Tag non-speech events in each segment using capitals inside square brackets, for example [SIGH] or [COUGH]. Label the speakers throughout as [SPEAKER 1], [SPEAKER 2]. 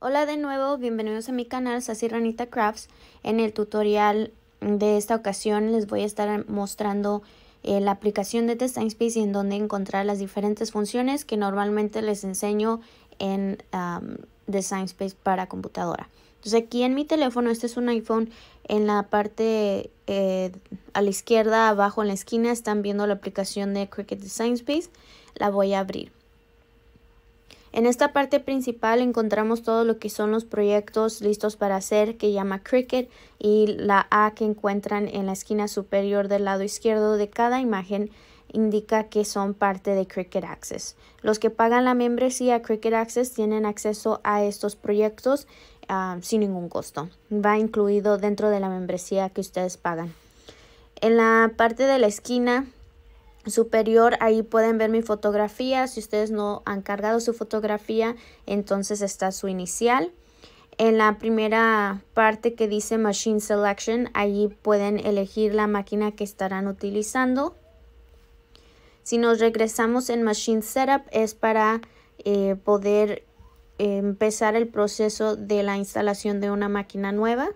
[SPEAKER 1] Hola de nuevo, bienvenidos a mi canal Sassy Ranita Crafts. En el tutorial de esta ocasión les voy a estar mostrando eh, la aplicación de Design Space y en donde encontrar las diferentes funciones que normalmente les enseño en Design Space para computadora. Entonces aquí en mi teléfono, este es un iPhone, en la parte eh, a la izquierda, abajo en la esquina, están viendo la aplicación de Cricut Design Space. La voy a abrir. En esta parte principal encontramos todo lo que son los proyectos listos para hacer que llama Cricket y la A que encuentran en la esquina superior del lado izquierdo de cada imagen indica que son parte de Cricket Access. Los que pagan la membresía Cricket Access tienen acceso a estos proyectos ah, sin ningún costo. Va incluido dentro de la membresía que ustedes pagan. En la parte de la esquina superior ahí pueden ver mi fotografía si ustedes no han cargado su fotografía entonces está su inicial en la primera parte que dice machine selection allí pueden elegir la máquina que estarán utilizando si nos regresamos en machine setup es para eh, poder eh, empezar el proceso de la instalación de una máquina nueva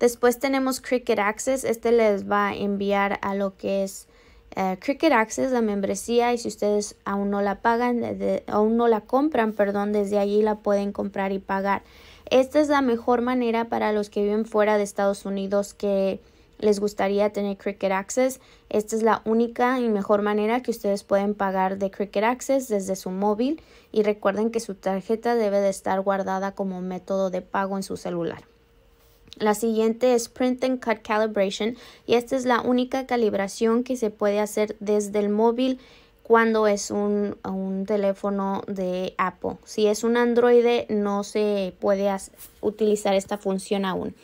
[SPEAKER 1] Después tenemos Cricket Access. Este les va a enviar a lo que es eh, Cricket Access, la membresía. Y si ustedes aún no la pagan, aún no la compran, perdón, desde allí la pueden comprar y pagar. Esta es la mejor manera para los que viven fuera de Estados Unidos que les gustaría tener Cricket Access. Esta es la única y mejor manera que ustedes pueden pagar de Cricket Access desde su móvil y recuerden que su tarjeta debe de estar guardada como método de pago en su celular. La siguiente es Print and Cut Calibration y esta es la única calibración que se puede hacer desde el móvil cuando es un, teléfono de Apple. Si es un Android no se puede utilizar esta función aún.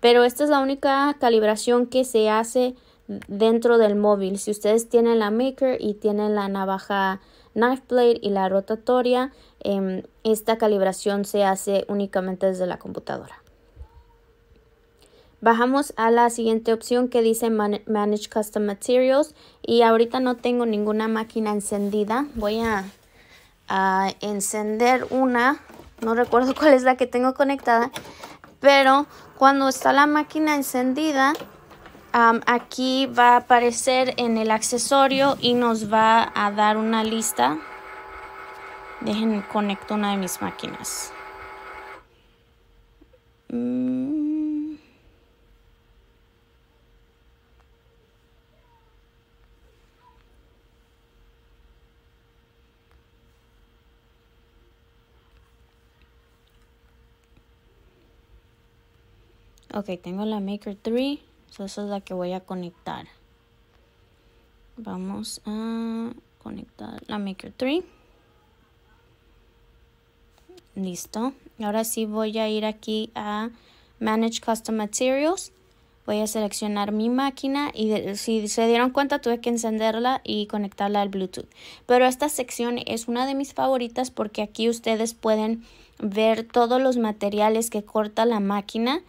[SPEAKER 1] Pero esta es la única calibración que se hace dentro del móvil. Si ustedes tienen la maker y tienen la navaja knife blade y la rotatoria, em, esta calibración se hace únicamente desde la computadora. Bajamos a la siguiente opción que dice Manage Custom Materials y ahorita no tengo ninguna máquina encendida. Voy a, encender una, no recuerdo [LAUGHS] cuál es la que tengo conectada, pero cuando está la máquina encendida, aquí va a aparecer en el accesorio y nos va a dar una lista. Dejen, conecto una de mis máquinas. Mm. Ok, tengo la Maker 3. esa es la que voy a conectar. Vamos a conectar la Maker 3. Listo. Ahora sí voy a ir aquí a Manage Custom Materials. Voy a seleccionar mi máquina y si se dieron cuenta tuve que encenderla y conectarla al Bluetooth. Pero esta sección es una de mis favoritas porque aquí ustedes pueden ver todos los materiales que corta la máquina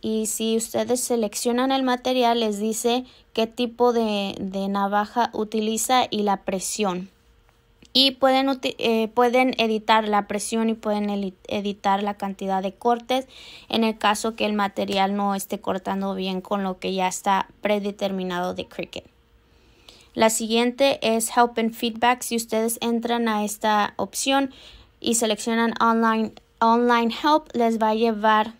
[SPEAKER 1] y si ustedes seleccionan el material les dice qué tipo de, navaja utiliza y la presión y pueden, eh, pueden editar la presión y pueden editar la cantidad de cortes en el caso que el material no esté cortando bien con lo que ya está predeterminado de Cricut. La siguiente es Help and Feedback. Si ustedes entran a esta opción y seleccionan Online, online Help, les va a llevar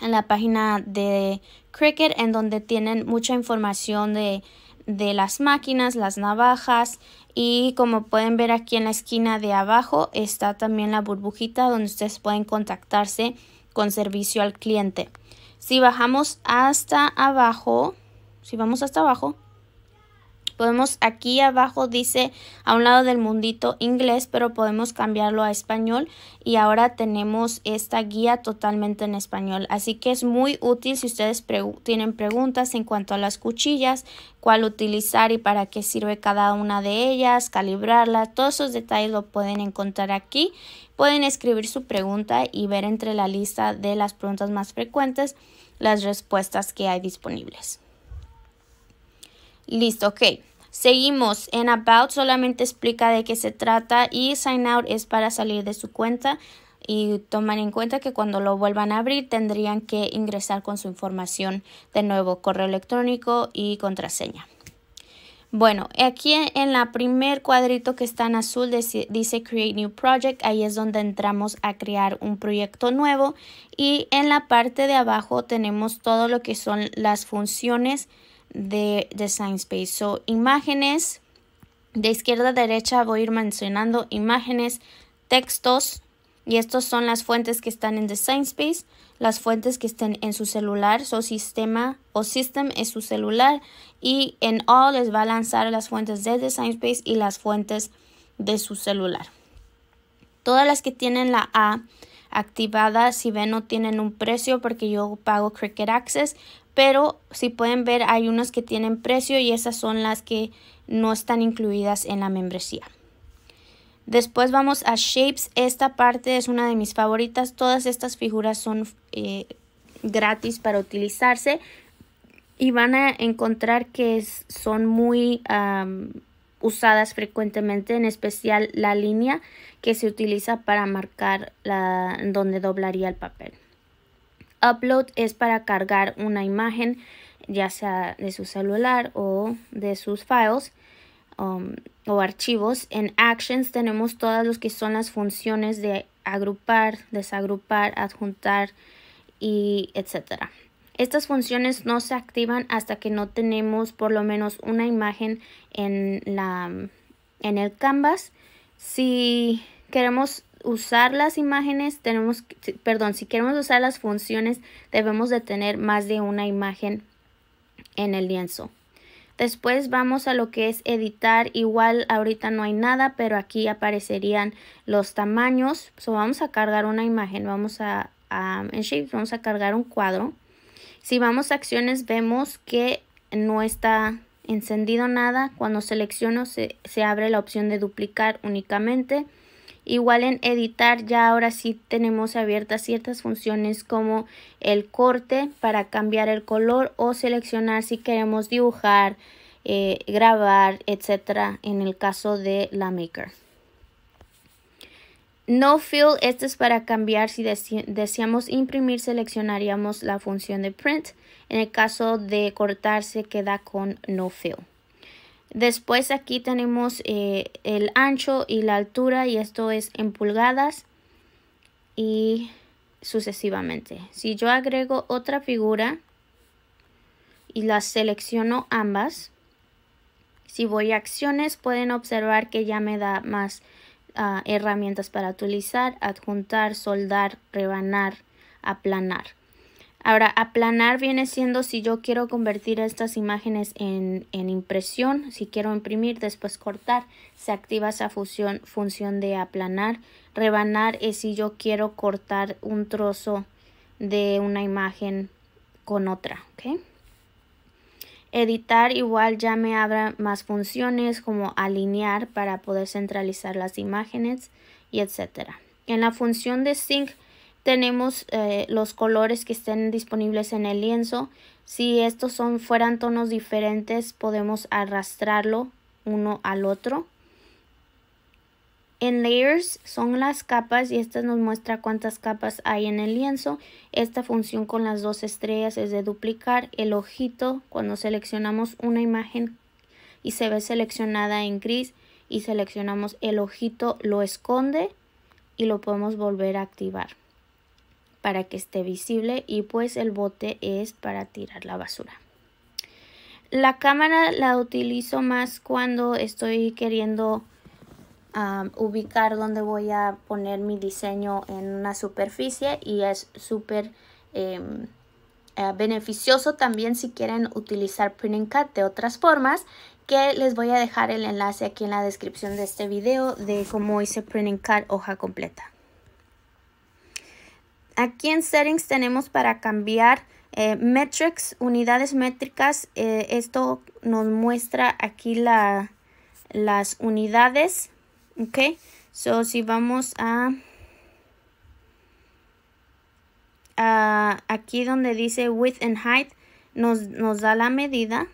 [SPEAKER 1] en la página de Cricket en donde tienen mucha información de las máquinas, las navajas y como pueden ver aquí en la esquina de abajo está también la burbujita donde ustedes pueden contactarse con servicio al cliente. Si bajamos hasta abajo, si vamos hasta abajo, Podemos aquí abajo dice a un lado del mundito inglés, pero podemos cambiarlo a español y ahora tenemos esta guía totalmente en español. Así que es muy útil si ustedes tienen preguntas en cuanto a las cuchillas, cuál utilizar y para qué sirve cada una de ellas, calibrarla, todos esos detalles lo pueden encontrar aquí. Pueden escribir su pregunta y ver entre la lista de las preguntas más frecuentes las respuestas que hay disponibles. Listo, ok. Seguimos en About, solamente explica de qué se trata y Sign Out es para salir de su cuenta y tomar en cuenta que cuando lo vuelvan a abrir tendrían que ingresar con su información de nuevo, correo electrónico y contraseña. Bueno, aquí en la primer cuadrito que está en azul dice Create New Project, ahí es donde entramos a crear un proyecto nuevo y en la parte de abajo tenemos todo lo que son las funciones de Design Space. So, imágenes, de izquierda a derecha voy a ir mencionando imágenes, textos, y estas son las fuentes que están en Design Space, las fuentes que estén en su celular, su sistema o system es su celular, y en all les va a lanzar las fuentes de Design Space y las fuentes de su celular. Todas las que tienen la A activada, si ven, no tienen un precio porque yo pago Cricut Access, pero si pueden ver hay unas que tienen precio y esas son las que no están incluidas en la membresía. Después vamos a Shapes. Esta parte es una de mis favoritas. Todas estas figuras son eh, gratis para utilizarse. Y van a encontrar que son muy usadas frecuentemente. En especial la línea que se utiliza para marcar la, donde doblaría el papel. Upload es para cargar una imagen, ya sea de su celular o de sus files um, o archivos. En Actions tenemos todas las que son las funciones de agrupar, desagrupar, adjuntar y etcétera. Estas funciones no se activan hasta que no tenemos por lo menos una imagen en, la, en el canvas. Si queremos usar las imágenes, tenemos, perdón, si queremos usar las funciones, debemos de tener más de una imagen en el lienzo. Después vamos a lo que es editar. Igual ahorita no hay nada, pero aquí aparecerían los tamaños. vamos a cargar una imagen. Vamos a, en shape, vamos a cargar un cuadro. Si vamos a acciones vemos que no está encendido nada. Cuando selecciono se abre la opción de duplicar únicamente. Igual en editar ya ahora sí tenemos abiertas ciertas funciones como el corte para cambiar el color o seleccionar si queremos dibujar, eh, grabar, etcétera en el caso de la Maker. No fill, este es para cambiar si deseamos imprimir seleccionaríamos la función de print. En el caso de cortar se queda con no fill. Después aquí tenemos eh, el ancho y la altura y esto es en pulgadas y sucesivamente. Si yo agrego otra figura y las selecciono ambas, si voy a acciones pueden observar que ya me da más ah, herramientas para utilizar, adjuntar, soldar, rebanar, aplanar. Ahora, aplanar viene siendo si yo quiero convertir estas imágenes en, impresión, si quiero imprimir, después cortar, se activa esa función, función de aplanar. Rebanar es si yo quiero cortar un trozo de una imagen con otra. Editar igual ya me abra más funciones como alinear para poder centralizar las imágenes y etcétera. En la función de sync tenemos eh, los colores que estén disponibles en el lienzo. Si estos son, fueran tonos diferentes, podemos arrastrarlo uno al otro. En layers son las capas y esta nos muestra cuántas capas hay en el lienzo. Esta función con las dos estrellas es de duplicar el ojito cuando seleccionamos una imagen y se ve seleccionada en gris y seleccionamos el ojito, lo esconde y lo podemos volver a activar para que esté visible y pues el bote es para tirar la basura. La cámara la utilizo más cuando estoy queriendo ubicar dónde voy a poner mi diseño en una superficie y es súper em, eh, beneficioso también si quieren utilizar Print Cut de otras formas que les voy a dejar el enlace aquí en la descripción de este video de cómo hice Print Cut hoja completa. Aquí en Settings tenemos para cambiar eh, metrics, unidades métricas. Eh, esto nos muestra aquí la, las unidades. Ok, so si vamos a, aquí donde dice width and height, nos, nos da la medida.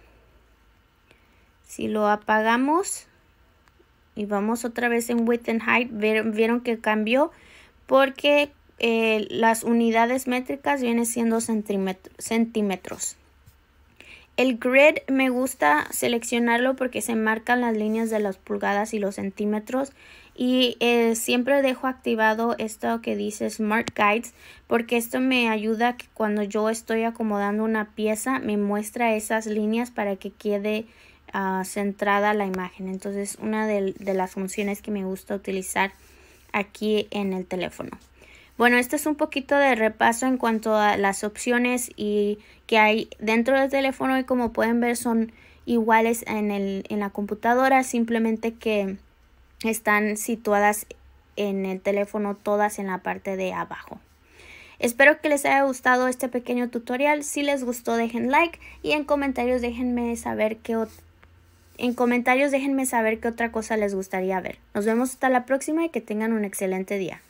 [SPEAKER 1] Si lo apagamos y vamos otra vez en width and height, vieron, vieron que cambió porque eh, las unidades métricas vienen siendo centímetros. El grid me gusta seleccionarlo porque se marcan las líneas de las pulgadas y los centímetros. Y eh, siempre dejo activado esto que dice Smart Guides porque esto me ayuda que cuando yo estoy acomodando una pieza me muestra esas líneas para que quede ah, centrada la imagen. Entonces una de las funciones que me gusta utilizar aquí en el teléfono. Bueno, este es un poquito de repaso en cuanto a las opciones y que hay dentro del teléfono y como pueden ver son iguales en, en la computadora, simplemente que están situadas en el teléfono todas en la parte de abajo. Espero que les haya gustado este pequeño tutorial. Si les gustó dejen like y en comentarios déjenme saber qué en comentarios déjenme saber qué otra cosa les gustaría ver. Nos vemos hasta la próxima y que tengan un excelente día.